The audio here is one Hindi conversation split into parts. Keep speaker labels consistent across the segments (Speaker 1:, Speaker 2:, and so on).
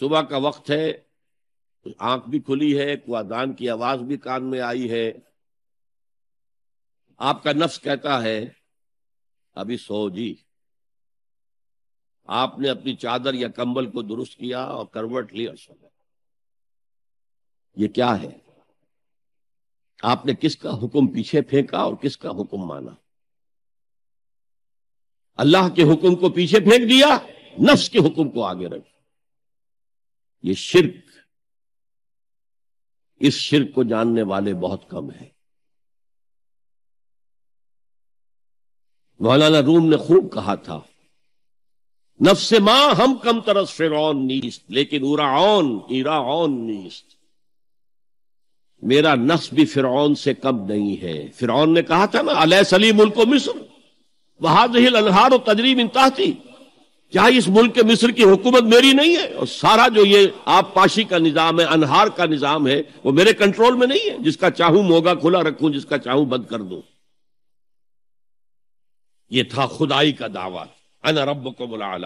Speaker 1: सुबह का वक्त है आंख भी खुली है कुआदान की आवाज भी कान में आई है आपका नफ्स कहता है अभी सो जी आपने अपनी चादर या कंबल को दुरुस्त किया और करवट लिया सो ये क्या है आपने किसका हुक्म पीछे फेंका और किसका हुक्म माना अल्लाह के हुक्म को पीछे फेंक दिया नफ्स के हुक्म को आगे रख ये शिरक इस शिरक को जानने वाले बहुत कम हैं मौलाना रूम ने खूब कहा था नफ्स मां हम कम तरस फिर नीस्त लेकिन उराउन इराउन नीस्त मेरा नफ्स भी फिर से कम नहीं है फिर ने कहा था ना अलै सलीम मुल्को मिस्र वहाज हिल अनहार तजरीब इंताती क्या इस मुल्क के मिस्र की हुकूमत मेरी नहीं है और सारा जो ये आप पाशी का निज़ाम है अनहार का निज़ाम है वो मेरे कंट्रोल में नहीं है जिसका चाहू मोगा खुला रखू जिसका चाहूं बंद कर दू ये था खुदाई का दावा अन रब को बुला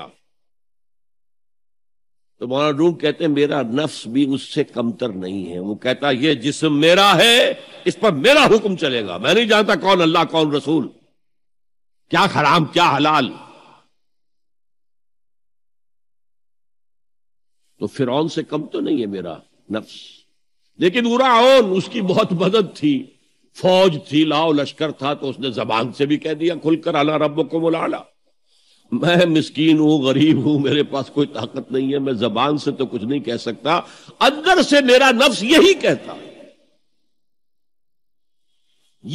Speaker 1: तो मौलाना रूम कहते हैं मेरा नफ्स भी उससे कमतर नहीं है वो कहता ये जिसम मेरा है इस पर मेरा हुक्म चलेगा मैं नहीं जानता कौन अल्लाह कौन रसूल क्या हराम क्या हलाल तो फिर से कम तो नहीं है मेरा नफ्स लेकिन उराउन उसकी बहुत मदद थी फौज थी लाओ लश्कर था तो उसने जबान से भी कह दिया खुलकर आला रब को मुलाला मैं मिस्कीन हूं गरीब हूं मेरे पास कोई ताकत नहीं है मैं जबान से तो कुछ नहीं कह सकता अंदर से मेरा नफ्स यही कहता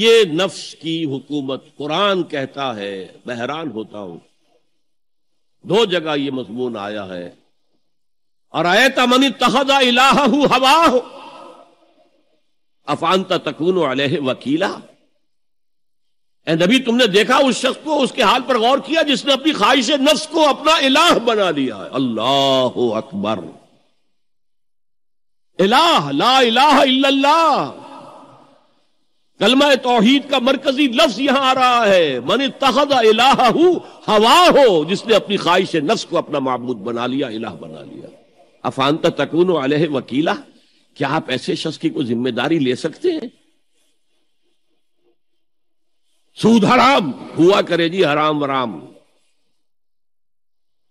Speaker 1: ये नफ्स की हुकूमत कुरान कहता है बहरान होता हूं दो जगह ये मजमून आया है और अयता मनी तहदा इलाहू हवा हो अफानता तकून अलह वकीला ए नबी तुमने देखा उस शख्स को उसके हाल पर गौर किया जिसने अपनी ख्वाहिश नफ्स को अपना इलाह बना लिया है अल्लाह अकबर इलाह ला इलाह इल्लल्लाह कलमा तोहीद का मरकजी लफ्ज यहां आ रहा है मन तहदा इलाह हवा हो जिसने अपनी ख्वाहिश नफ्स को अपना मबूद बना लिया इलाह बना लिया अफान तकून वाले है वकीला क्या आप ऐसे शख्स की कोई जिम्मेदारी ले सकते हैं सूद हराम हुआ करे जी हराम वराम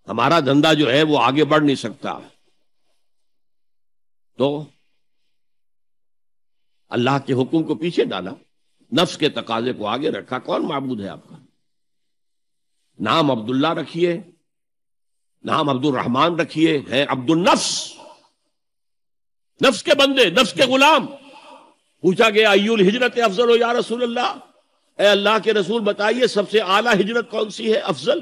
Speaker 1: हमारा धंधा जो है वो आगे बढ़ नहीं सकता तो अल्लाह के हुक्म को पीछे डाला नफ्स के तकाजे को आगे रखा कौन मबूद है आपका नाम अब्दुल्ला रखिए नाम अब्दुल रहमान रखिए है अब्दुल नफ्स नफ्स के बंदे नफ्स के गुलाम पूछा गया अयुल हिजरत अफजल हो या रसूल अल्लाह अल्लाह के रसूल बताइए सबसे आला हिजरत कौन सी है अफजल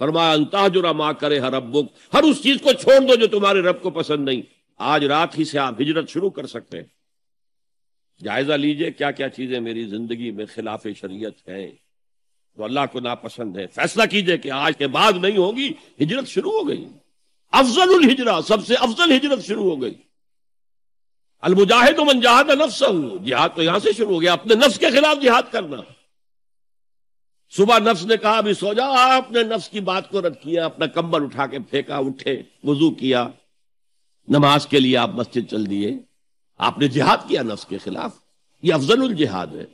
Speaker 1: फरमाया अंता जो रमा करे हर अब हर उस चीज को छोड़ दो जो तुम्हारे रब को पसंद नहीं आज रात ही से आप हिजरत शुरू कर सकते हैं जायजा लीजिए क्या क्या चीजें मेरी जिंदगी में खिलाफ शरीयत हैं तो अल्लाह को नापसंद है फैसला कीजिए कि आज के बाद नहीं होगी हिजरत शुरू हो गई अफजल हिजरा सबसे अफजल हिजरत शुरू हो गई अलमुजाहिद मन जहाद नफ्स जिहाद तो यहां से शुरू हो गया अपने नफ्स के खिलाफ जिहाद करना सुबह नफ्स ने कहा अभी सो जा आपने नफ्स की बात को रद्द किया अपना कंबल उठा के फेंका उठे वजू किया नमाज के लिए आप मस्जिद चल दिए आपने जिहाद किया नफ्स के खिलाफ ये अफजल जिहाद है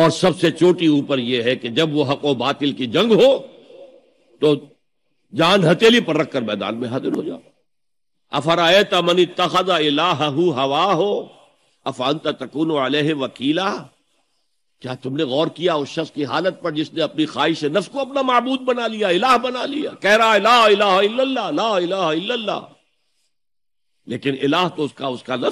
Speaker 1: और सबसे चोटी ऊपर यह है कि जब वो हक व बातिल की जंग हो तो जान हथेली पर रखकर मैदान में हाजिर हो जाओ अफराए तमनी तखदा इलाह हवा हो अफानता तकून वाले वकीला क्या तुमने गौर किया उस शख्स की हालत पर जिसने अपनी ख्वाहिश नफ्स को अपना मबूद बना लिया इलाह बना लिया कह रहा इलाह ला इलाह इल्लल्लाह ला इलाह इल्लल्लाह लेकिन इलाह तो उसका उसका नफ्स